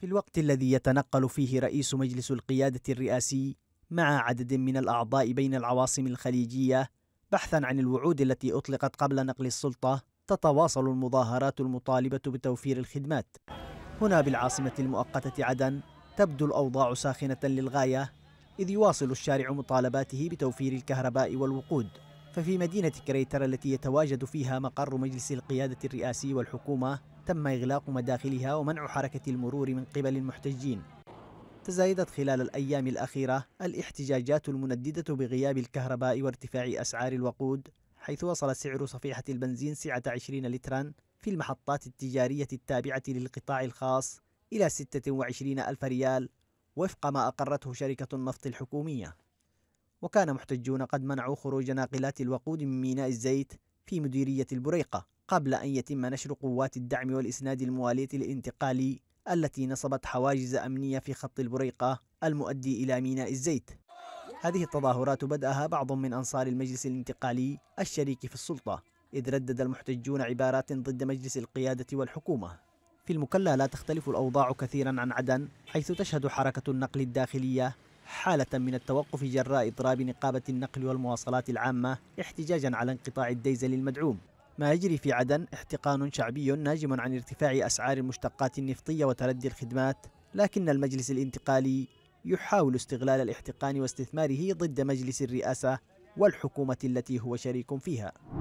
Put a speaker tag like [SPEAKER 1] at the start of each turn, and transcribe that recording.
[SPEAKER 1] في الوقت الذي يتنقل فيه رئيس مجلس القيادة الرئاسي مع عدد من الأعضاء بين العواصم الخليجية بحثا عن الوعود التي أطلقت قبل نقل السلطة تتواصل المظاهرات المطالبة بتوفير الخدمات هنا بالعاصمة المؤقتة عدن تبدو الأوضاع ساخنة للغاية إذ يواصل الشارع مطالباته بتوفير الكهرباء والوقود ففي مدينة كريتر التي يتواجد فيها مقر مجلس القيادة الرئاسي والحكومة تم إغلاق مداخلها ومنع حركة المرور من قبل المحتجين تزايدت خلال الأيام الأخيرة الاحتجاجات المنددة بغياب الكهرباء وارتفاع أسعار الوقود حيث وصل سعر صفيحة البنزين سعة 20 لترا في المحطات التجارية التابعة للقطاع الخاص إلى 26 ألف ريال وفق ما أقرته شركة النفط الحكومية وكان محتجون قد منعوا خروج ناقلات الوقود من ميناء الزيت في مديرية البريقة قبل أن يتم نشر قوات الدعم والإسناد الموالية الانتقالي التي نصبت حواجز أمنية في خط البريقة المؤدي إلى ميناء الزيت هذه التظاهرات بدأها بعض من أنصار المجلس الانتقالي الشريك في السلطة إذ ردد المحتجون عبارات ضد مجلس القيادة والحكومة في المكلا لا تختلف الأوضاع كثيرا عن عدن حيث تشهد حركة النقل الداخلية حالة من التوقف جراء إضراب نقابة النقل والمواصلات العامة احتجاجا على انقطاع الديزل المدعوم ما يجري في عدن احتقان شعبي ناجم عن ارتفاع أسعار المشتقات النفطية وتردي الخدمات لكن المجلس الانتقالي يحاول استغلال الاحتقان واستثماره ضد مجلس الرئاسة والحكومة التي هو شريك فيها